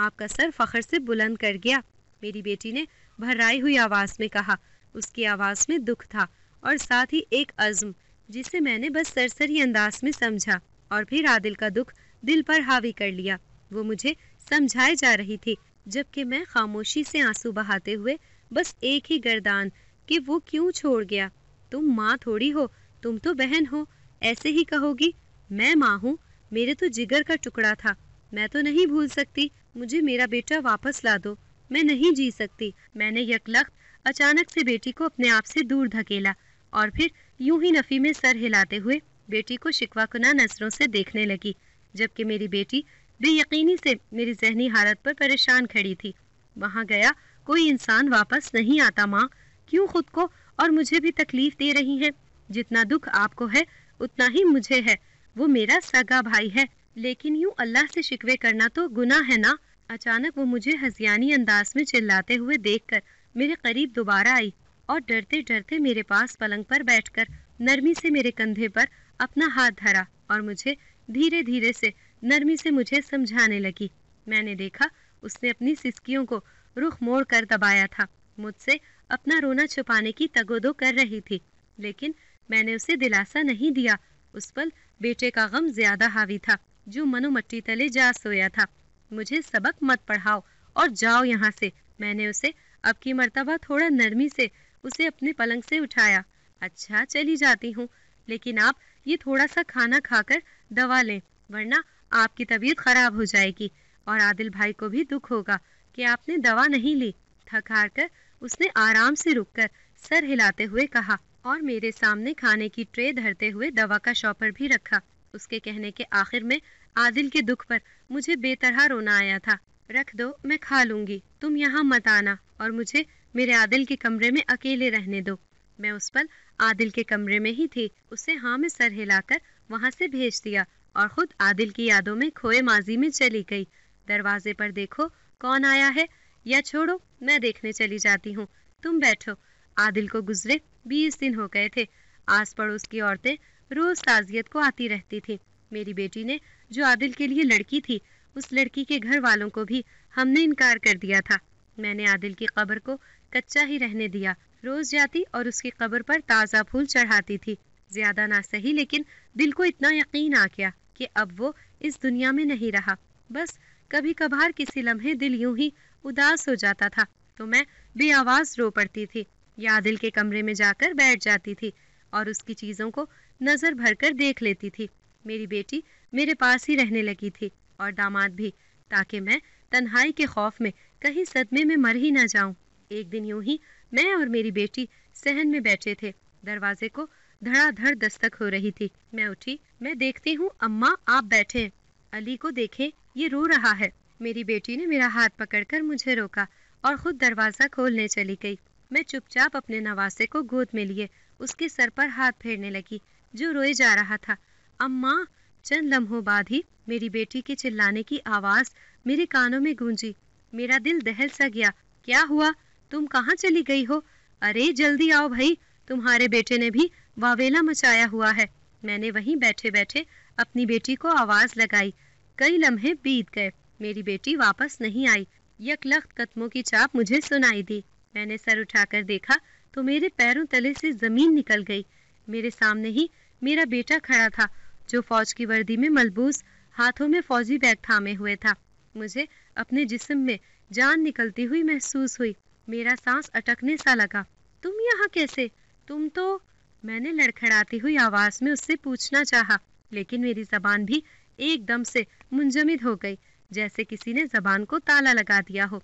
Speaker 1: आपका सर फखर से बुलंद कर गया मेरी बेटी ने भर्राई हुई आवाज़ में कहा उसकी आवाज़ में दुख था और साथ ही एक अज्म जिसे मैंने बस सरसरी अंदाज में समझा और फिर आदिल का दुख दिल पर हावी कर लिया वो मुझे समझाए जा रही थी जबकि मैं खामोशी से आंसू बहाते हुए बस एक ही गर्दान कि वो क्यों छोड़ गया तुम माँ थोड़ी हो तुम तो बहन हो ऐसे ही कहोगी मैं माँ हूँ मेरे तो जिगर का टुकड़ा था मैं तो नहीं भूल सकती मुझे मेरा बेटा वापस ला दो मैं नहीं जी सकती मैंने यकलख्त अचानक से बेटी को अपने आप से दूर धकेला और फिर यूं ही नफी में सर हिलाते हुए बेटी को शिकवा कुना नज़रों से देखने लगी जबकि मेरी बेटी यकीनी से मेरी जहनी हालत पर परेशान खड़ी थी वहाँ गया कोई इंसान वापस नहीं आता माँ क्यों खुद को और मुझे भी तकलीफ दे रही है जितना दुख आपको है उतना ही मुझे है वो मेरा सगा भाई है लेकिन यूँ अल्लाह से शिकवे करना तो गुना है ना अचानक वो मुझे हजियानी अंदाज में चिल्लाते हुए देखकर मेरे करीब दोबारा आई और डरते डरते मेरे पास पलंग पर बैठकर नरमी से मेरे कंधे पर अपना हाथ धरा और मुझे धीरे धीरे से नरमी से मुझे समझाने लगी मैंने देखा उसने अपनी सिसकियों को रुख मोड़ कर दबाया था मुझसे अपना रोना छुपाने की तगोदो कर रही थी लेकिन मैंने उसे दिलासा नहीं दिया उस पल बेटे का गम ज्यादा हावी था जो मनोमट्टी तले जा सोया था मुझे सबक मत पढ़ाओ और जाओ यहाँ से मैंने उसे अब की मरतबा थोड़ा नरमी से उसे अपने पलंग से उठाया अच्छा चली जाती हूँ लेकिन आप ये थोड़ा सा खाना खाकर दवा लें वरना आपकी तबीयत खराब हो जाएगी और आदिल भाई को भी दुख होगा कि आपने दवा नहीं ली थक हार कर उसने आराम से रुककर सर हिलाते हुए कहा और मेरे सामने खाने की ट्रे धरते हुए दवा का शॉपर भी रखा उसके कहने के आखिर में आदिल के दुख पर मुझे बेतरह रोना आया था रख दो मैं खा लूंगी तुम यहाँ मत आना और मुझे मेरे आदिल के कमरे में अकेले रहने दो मैं उस पर आदिल के कमरे में ही थी उसे हाँ में सर हिलाकर वहां से भेज दिया और खुद आदिल की यादों में खोए माजी में चली गई दरवाजे पर देखो कौन आया है या छोड़ो मैं देखने चली जाती हूँ तुम बैठो आदिल को गुजरे बीस दिन हो गए थे आस पड़ोस की औरतें रोज ताजियत को आती रहती थी मेरी बेटी ने जो आदिल के लिए लड़की थी उस लड़की के घर वालों को भी हमने इनकार कर दिया था मैंने आदिल की कब्र को कच्चा ही रहने दिया रोज जाती और उसकी कब्र पर ताज़ा फूल चढ़ाती थी ज़्यादा ना सही लेकिन दिल को इतना यकीन आ गया कि अब वो इस दुनिया में नहीं रहा बस कभी कभार किसी लम्हे दिल यूं ही उदास हो जाता था तो मैं बेआवाज़ रो पड़ती थी या दिल के कमरे में जाकर बैठ जाती थी और उसकी चीज़ों को नज़र भर कर देख लेती थी मेरी बेटी मेरे पास ही रहने लगी थी और दामाद भी ताकि मैं तन्हाई के खौफ में कहीं सदमे में मर ही ना जाऊं एक दिन यूं ही मैं और मेरी बेटी सहन में बैठे थे दरवाजे को धड़ाधड़ दस्तक हो रही थी मैं उठी मैं देखती हूँ अम्मा आप बैठे अली को देखे ये रो रहा है मेरी बेटी ने मेरा हाथ पकड़कर मुझे रोका और खुद दरवाजा खोलने चली गई मैं चुपचाप अपने नवासे को गोद में लिए उसके सर पर हाथ फेरने लगी जो रोए जा रहा था अम्मा चंद लम्हों बाद ही मेरी बेटी के चिल्लाने की आवाज मेरे कानों में गूंजी मेरा दिल दहल सा गया क्या हुआ तुम कहाँ चली गई हो अरे जल्दी आओ भाई तुम्हारे बेटे ने भी वावेला मचाया हुआ है मैंने वहीं बैठे बैठे अपनी बेटी को आवाज लगाई कई लम्हे बीत गए मेरी बेटी वापस नहीं आई यकलख्त कदमों की चाप मुझे सुनाई दी मैंने सर उठाकर देखा तो मेरे पैरों तले से जमीन निकल गई मेरे सामने ही मेरा बेटा खड़ा था जो फौज की वर्दी में मलबूस हाथों में फौजी बैग थामे हुए था मुझे अपने जिस्म में जान निकलती हुई महसूस हुई मेरा सांस अटकने सा लगा तुम यहाँ कैसे तुम तो मैंने लड़खड़ाती हुई आवाज में उससे पूछना चाहा लेकिन मेरी जबान भी एकदम से मुंजमिद हो गई जैसे किसी ने जबान को ताला लगा दिया हो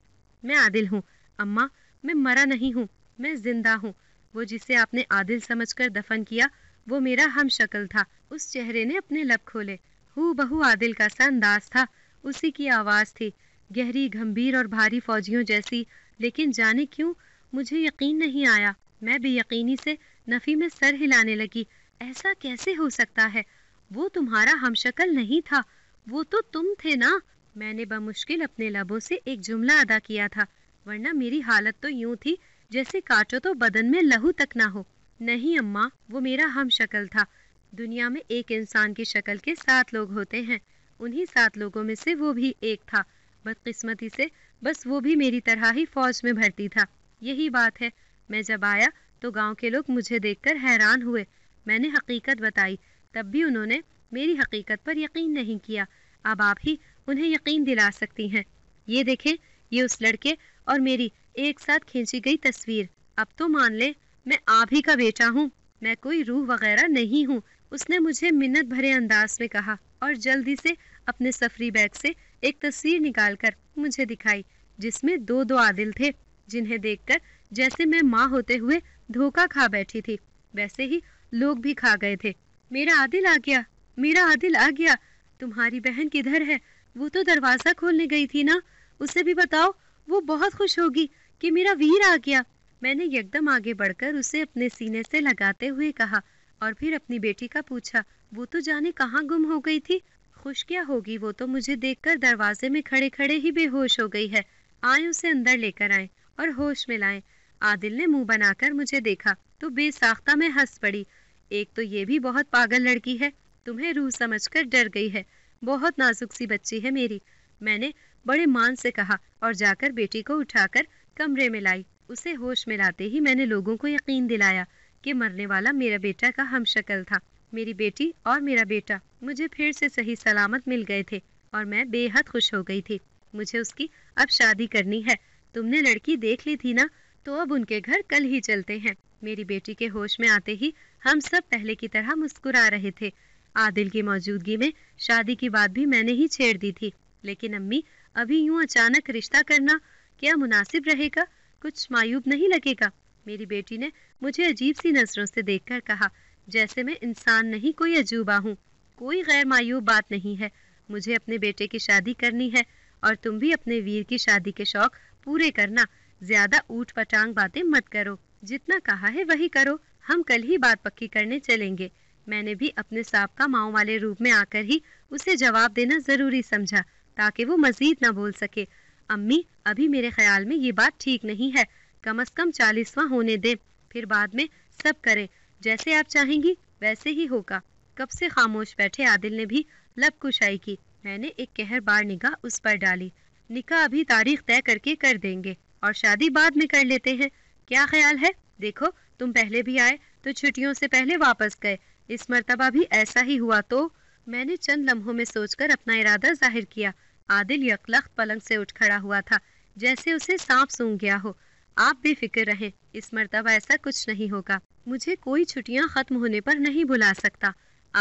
Speaker 1: मैं आदिल हूँ अम्मा मैं मरा नहीं हूँ मैं जिंदा हूँ वो जिसे आपने आदिल समझकर दफन किया वो मेरा हम शक्ल था उस चेहरे ने अपने लब खोले हु बहू आदिल का सा अंदाज था उसी की आवाज़ थी गहरी गंभीर और भारी फौजियों जैसी लेकिन जाने क्यों मुझे यकीन नहीं आया मैं यकीनी से नफ़ी में सर हिलाने लगी ऐसा कैसे हो सकता है वो तुम्हारा हमशक्ल नहीं था वो तो तुम थे ना मैंने बमुश्किल अपने लबों से एक जुमला अदा किया था वरना मेरी हालत तो यूं थी जैसे काटो तो बदन में लहू तक ना हो नहीं अम्मा वो मेरा हम शक्ल था दुनिया में एक इंसान की शक्ल के सात लोग होते हैं उन्हीं सात लोगों में से वो भी एक था बदकिस्मती से बस वो भी मेरी तरह ही फौज में भर्ती था यही बात है मैं जब आया तो गांव के लोग मुझे देखकर हैरान हुए मैंने हकीकत बताई तब भी उन्होंने मेरी हकीकत पर यकीन नहीं किया अब आप ही उन्हें यकीन दिला सकती हैं ये देखें ये उस लड़के और मेरी एक साथ खींची गई तस्वीर अब तो मान ले मैं आप ही का बेटा हूँ मैं कोई रूह वगैरह नहीं हूँ उसने मुझे मिन्नत भरे अंदाज में कहा और जल्दी से अपने सफरी बैग से एक तस्वीर निकालकर मुझे दिखाई जिसमें दो दो आदिल थे जिन्हें देखकर जैसे मैं माँ होते हुए धोखा खा बैठी थी वैसे ही लोग भी खा गए थे मेरा आदिल आ गया मेरा आदिल आ गया तुम्हारी बहन किधर है वो तो दरवाजा खोलने गई थी ना उसे भी बताओ वो बहुत खुश होगी कि मेरा वीर आ गया मैंने एकदम आगे बढ़कर उसे अपने सीने से लगाते हुए कहा और फिर अपनी बेटी का पूछा वो तो जाने कहाँ गुम हो गई थी खुश क्या होगी वो तो मुझे देखकर दरवाजे में खड़े खड़े ही बेहोश हो गई है आए उसे अंदर लेकर आए और होश में लाए आदिल ने मुंह बनाकर मुझे देखा तो बेसाख्ता में हंस पड़ी एक तो ये भी बहुत पागल लड़की है तुम्हें रूह समझकर डर गई है बहुत नाजुक सी बच्ची है मेरी मैंने बड़े मान से कहा और जाकर बेटी को उठाकर कमरे में लाई उसे होश में लाते ही मैंने लोगों को यकीन दिलाया कि मरने वाला मेरा बेटा का शक्ल था मेरी बेटी और मेरा बेटा मुझे फिर से सही सलामत मिल गए थे और मैं बेहद खुश हो गई थी मुझे उसकी अब शादी करनी है तुमने लड़की देख ली थी ना तो अब उनके घर कल ही चलते हैं मेरी बेटी के होश में आते ही हम सब पहले की तरह मुस्कुरा रहे थे आदिल की मौजूदगी में शादी की बात भी मैंने ही छेड़ दी थी लेकिन अम्मी अभी यूं अचानक रिश्ता करना क्या मुनासिब रहेगा कुछ मायूब नहीं लगेगा मेरी बेटी ने मुझे अजीब सी नजरों से देखकर कहा जैसे मैं इंसान नहीं कोई अजूबा हूँ कोई गैर मायूब बात नहीं है मुझे अपने बेटे की शादी करनी है और तुम भी अपने वीर की शादी के शौक पूरे करना ज्यादा ऊट पटांग बातें मत करो जितना कहा है वही करो हम कल ही बात पक्की करने चलेंगे मैंने भी अपने का माओ वाले रूप में आकर ही उसे जवाब देना जरूरी समझा ताकि वो मजीद ना बोल सके अम्मी अभी मेरे ख्याल में ये बात ठीक नहीं है कम अज कम चालीसवा होने दे फिर बाद में सब करें जैसे आप चाहेंगी वैसे ही होगा कब से खामोश बैठे आदिल ने भी लब कुशाई की मैंने एक कहर बार निगाह उस पर डाली निका अभी तारीख तय करके कर देंगे और शादी बाद में कर लेते हैं क्या ख्याल है देखो तुम पहले भी आए तो छुट्टियों से पहले वापस गए इस मरतबा भी ऐसा ही हुआ तो मैंने चंद लम्हों में सोचकर अपना इरादा जाहिर किया आदिल यकलख्त पलंग से उठ खड़ा हुआ था जैसे उसे सांप सूंघ गया हो आप भी फिक्र रहें इस मरतबा ऐसा कुछ नहीं होगा मुझे कोई छुट्टियां ख़त्म होने पर नहीं भुला सकता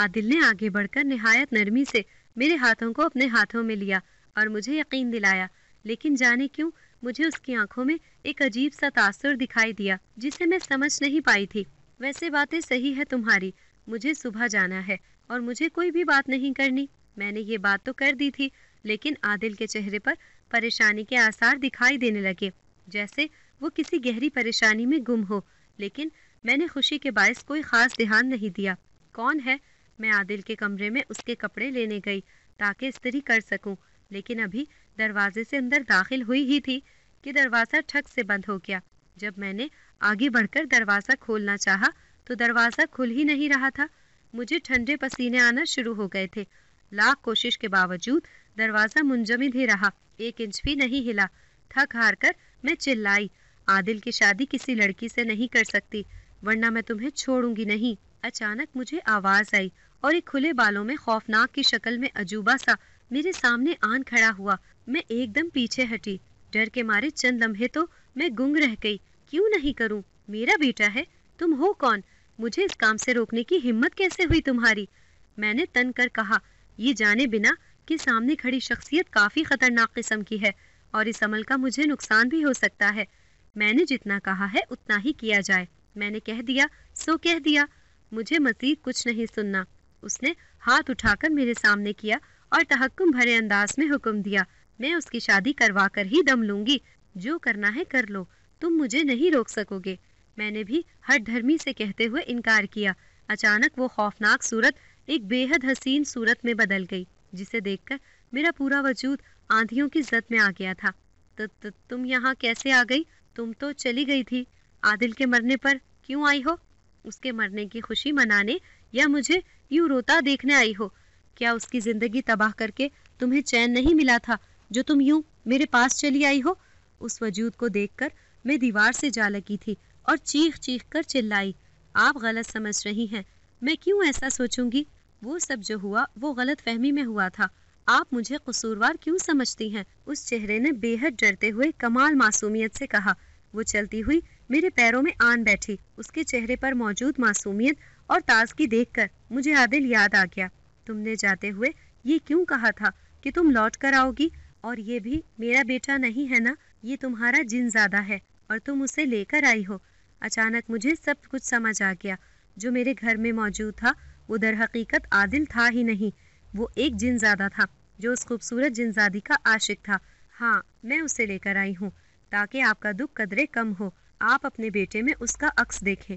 Speaker 1: आदिल ने आगे बढ़कर नहायत नरमी से मेरे हाथों को अपने हाथों में लिया और मुझे यकीन दिलाया लेकिन जाने क्यों मुझे उसकी आंखों में एक अजीब सा तासुर दिखाई दिया जिसे मैं समझ नहीं पाई थी वैसे बातें सही है तुम्हारी मुझे सुबह जाना है और मुझे कोई भी बात नहीं करनी मैंने ये बात तो कर दी थी लेकिन आदिल के चेहरे पर परेशानी के आसार दिखाई देने लगे जैसे वो किसी गहरी परेशानी में गुम हो लेकिन मैंने खुशी के बायस कोई ख़ास ध्यान नहीं दिया कौन है मैं आदिल के कमरे में उसके कपड़े लेने गई ताकि स्त्री कर सकूं लेकिन अभी दरवाजे से अंदर दाखिल हुई ही थी कि दरवाज़ा ठक से बंद हो गया जब मैंने आगे बढ़कर दरवाज़ा खोलना चाहा तो दरवाज़ा खुल ही नहीं रहा था मुझे ठंडे पसीने आना शुरू हो गए थे लाख कोशिश के बावजूद दरवाज़ा मुंजमिद ही रहा एक इंच भी नहीं हिला थक हार कर मैं चिल्लाई आदिल की शादी किसी लड़की से नहीं कर सकती वरना मैं तुम्हें छोड़ूंगी नहीं अचानक मुझे आवाज आई और एक खुले बालों में खौफनाक की शक्ल में अजूबा सा मेरे सामने आन खड़ा हुआ मैं एकदम पीछे हटी डर के मारे चंद लम्हे तो मैं गुंग रह गई क्यों नहीं करूं मेरा बेटा है तुम हो कौन मुझे इस काम से रोकने की हिम्मत कैसे हुई तुम्हारी मैंने तन कर कहा ये जाने बिना कि सामने खड़ी शख्सियत काफी खतरनाक किस्म की है और इस अमल का मुझे नुकसान भी हो सकता है मैंने जितना कहा है उतना ही किया जाए मैंने कह दिया सो कह दिया मुझे मजीद कुछ नहीं सुनना उसने हाथ उठाकर मेरे सामने किया और तहक्कुम भरे अंदाज में हुक्म दिया मैं उसकी शादी करवा कर ही दम लूंगी जो करना है कर लो तुम मुझे नहीं रोक सकोगे मैंने भी हर धर्मी से कहते हुए इनकार किया अचानक वो खौफनाक सूरत एक बेहद हसीन सूरत में बदल गई जिसे देखकर मेरा पूरा वजूद आंधियों की जद में आ गया था तो, तो, तुम यहाँ कैसे आ गई तुम तो चली गई थी आदिल के मरने पर क्यों आई हो उसके मरने की खुशी मनाने या मुझे यूं रोता देखने आई हो क्या उसकी जिंदगी तबाह करके तुम्हें चैन नहीं मिला था जो तुम यूं मेरे पास चली आई हो उस वजूद को देखकर मैं दीवार से जा लगी थी और चीख चीख कर चिल्लाई आप गलत समझ रही हैं मैं क्यों ऐसा सोचूंगी वो सब जो हुआ वो गलत फहमी में हुआ था आप मुझे कसूरवार क्यों समझती हैं उस चेहरे ने बेहद डरते हुए कमाल मासूमियत से कहा वो चलती हुई मेरे पैरों में आन बैठी उसके चेहरे पर मौजूद मासूमियत और ताजगी कर मुझे आदिल याद आ गया तुमने जाते हुए ये क्यों कहा था कि तुम लौट कर आओगी और ये भी मेरा बेटा नहीं है ना ये तुम्हारा जिन ज्यादा है और तुम उसे लेकर आई हो अचानक मुझे सब कुछ समझ आ गया जो मेरे घर में मौजूद था उधर हकीकत आदिल था ही नहीं वो एक जिनजादा था जो उस खूबसूरत जिनजादी का आशिक था हाँ मैं उसे लेकर आई हूँ ताकि आपका दुख कदरे कम हो आप अपने बेटे में उसका अक्स देखें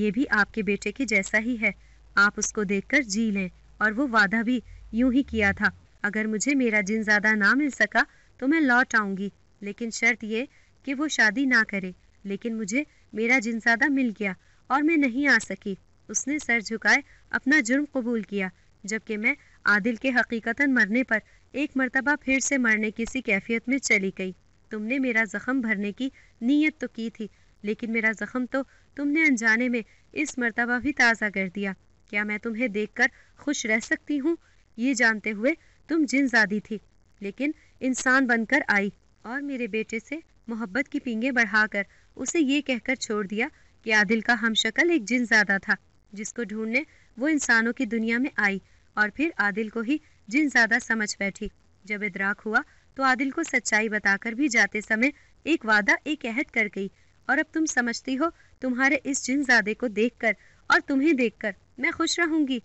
Speaker 1: ये भी आपके बेटे के जैसा ही है आप उसको देखकर जी लें और वो वादा भी यूं ही किया था अगर मुझे मेरा जिन ज़्यादा ना मिल सका तो मैं लौट आऊंगी लेकिन शर्त ये कि वो शादी ना करे लेकिन मुझे मेरा जिन ज़्यादा मिल गया और मैं नहीं आ सकी उसने सर झुकाए अपना जुर्म कबूल किया जबकि मैं आदिल के हकीकता मरने पर एक मरतबा फिर से मरने की सी कैफियत में चली गई तुमने मेरा जख्म भरने की नीयत तो की थी लेकिन मेरा जख्म तो तुमने अनजाने में इस मरतबा भी ताज़ा कर दिया क्या मैं तुम्हें देखकर खुश रह सकती हूँ ये जानते हुए तुम जिन जादी थी लेकिन इंसान बनकर आई और मेरे बेटे से मोहब्बत की पींगे बढ़ाकर उसे ये कहकर छोड़ दिया कि आदिल का हम शक्ल एक जिनजादा था जिसको ढूंढने वो इंसानों की दुनिया में आई और फिर आदिल को ही जिन ज्यादा समझ बैठी जब इदराक हुआ तो आदिल को सच्चाई बताकर भी जाते समय एक वादा एक अहद कर गई और अब तुम समझती हो तुम्हारे इस जिनजादे को देखकर और तुम्हें देखकर मैं खुश रहूंगी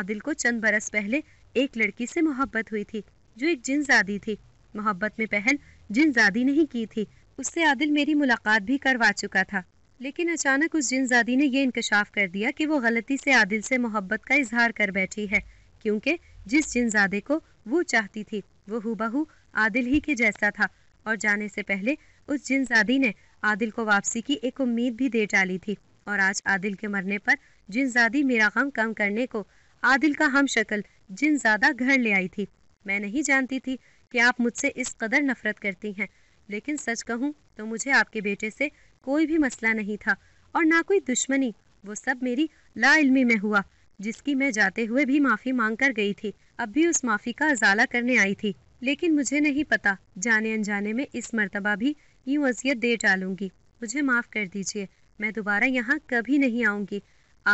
Speaker 1: आदिल को चंद बरस पहले एक लड़की से मोहब्बत हुई थी जो एक जिनजादी थी मोहब्बत में पहल जिनजादी नहीं की थी उससे आदिल मेरी मुलाकात भी करवा चुका था लेकिन अचानक उस जिनजादी ने यह इंकशाफ कर दिया कि वो गलती से आदिल से मोहब्बत का इजहार कर बैठी है क्योंकि जिस जिनजादे को वो चाहती थी वो हुबहू आदिल ही के जैसा था और जाने से पहले उस जिनजादी ने आदिल को वापसी की एक उम्मीद भी दे डाली थी और आज आदिल के मरने पर जिनजादी मेरा गम कम करने को आदिल का हम शक्ल जिनजादा घर ले आई थी मैं नहीं जानती थी कि आप मुझसे इस कदर नफरत करती हैं लेकिन सच कहूँ तो मुझे आपके बेटे से कोई भी मसला नहीं था और ना कोई दुश्मनी वो सब मेरी लाइलमी में हुआ जिसकी मैं जाते हुए भी माफ़ी मांग कर गई थी अब भी उस माफ़ी का अजाला करने आई थी लेकिन मुझे नहीं पता जाने अनजाने में इस मरतबा भी यूँ अजियत दे डालूंगी मुझे माफ़ कर दीजिए मैं दोबारा यहाँ कभी नहीं आऊँगी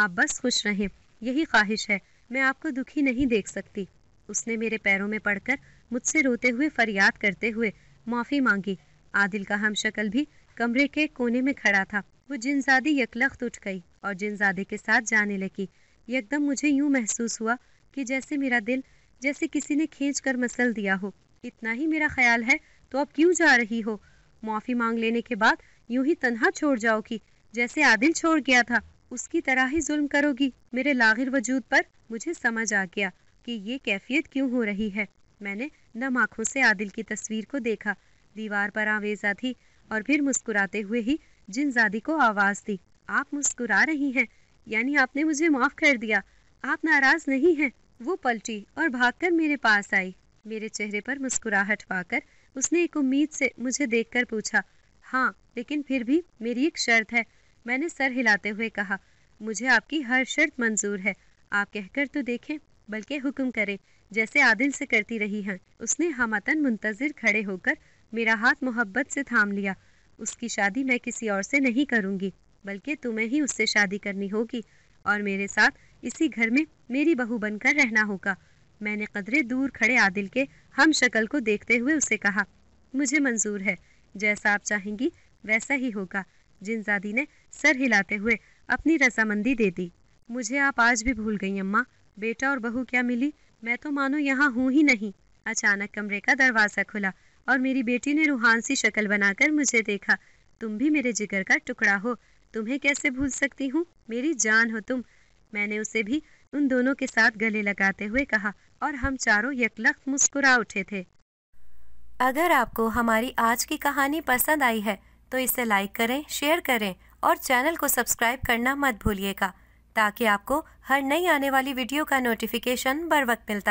Speaker 1: आप बस खुश रहें यही ख्वाहिश है मैं आपको दुखी नहीं देख सकती उसने मेरे पैरों में पड़कर मुझसे रोते हुए फरियाद करते हुए माफ़ी मांगी आदिल का हम शक्ल भी कमरे के कोने में खड़ा था वो जिनजादी यकलख्त उठ गई और जिनजादे के साथ जाने लगी एकदम मुझे यूं महसूस हुआ कि जैसे मेरा दिल जैसे किसी ने खींच कर मसल दिया हो इतना ही मेरा ख्याल है तो अब क्यों जा रही हो माफ़ी मांग लेने के बाद यूं ही तनहा छोड़ जाओगी जैसे आदिल छोड़ गया था उसकी तरह ही जुल्म करोगी मेरे लागिर वजूद पर मुझे समझ आ गया कि ये कैफियत क्यों हो रही है मैंने नम आँखों से आदिल की तस्वीर को देखा दीवार पर आवेजा थी और फिर मुस्कुराते हुए ही जिनजादी को आवाज़ दी आप मुस्कुरा रही हैं यानी आपने मुझे माफ़ कर दिया आप नाराज़ नहीं हैं वो पलटी और भागकर मेरे पास आई मेरे चेहरे पर मुस्कुराहट पाकर उसने एक उम्मीद से मुझे देखकर पूछा हाँ लेकिन फिर भी मेरी एक शर्त है मैंने सर हिलाते हुए कहा मुझे आपकी हर शर्त मंजूर है आप कहकर तो देखें बल्कि हुक्म करें जैसे आदिल से करती रही हैं उसने हमतन मुंतजर खड़े होकर मेरा हाथ मोहब्बत से थाम लिया उसकी शादी मैं किसी और से नहीं करूँगी बल्कि तुम्हें ही उससे शादी करनी होगी और मेरे साथ इसी घर में मेरी बहू बनकर रहना होगा मैंने कदरे दूर खड़े आदिल के हम शक्ल को देखते हुए उसे कहा मुझे मंजूर है जैसा आप चाहेंगी वैसा ही होगा जिनजादी ने सर हिलाते हुए अपनी रजामंदी दे दी मुझे आप आज भी भूल गई अम्मा बेटा और बहू क्या मिली मैं तो मानो यहाँ हूँ ही नहीं अचानक कमरे का दरवाज़ा खुला और मेरी बेटी ने रूहान सी शक्ल बनाकर मुझे देखा तुम भी मेरे जिगर का टुकड़ा हो तुम्हें कैसे भूल सकती हूँ मेरी जान हो तुम मैंने उसे भी उन दोनों के साथ गले लगाते हुए कहा और हम चारों यकलख मुस्कुरा उठे थे अगर आपको हमारी आज की कहानी पसंद आई है तो इसे लाइक करें शेयर करें और चैनल को सब्सक्राइब करना मत भूलिएगा ताकि आपको हर नई आने वाली वीडियो का नोटिफिकेशन बर वक्त मिलता रहे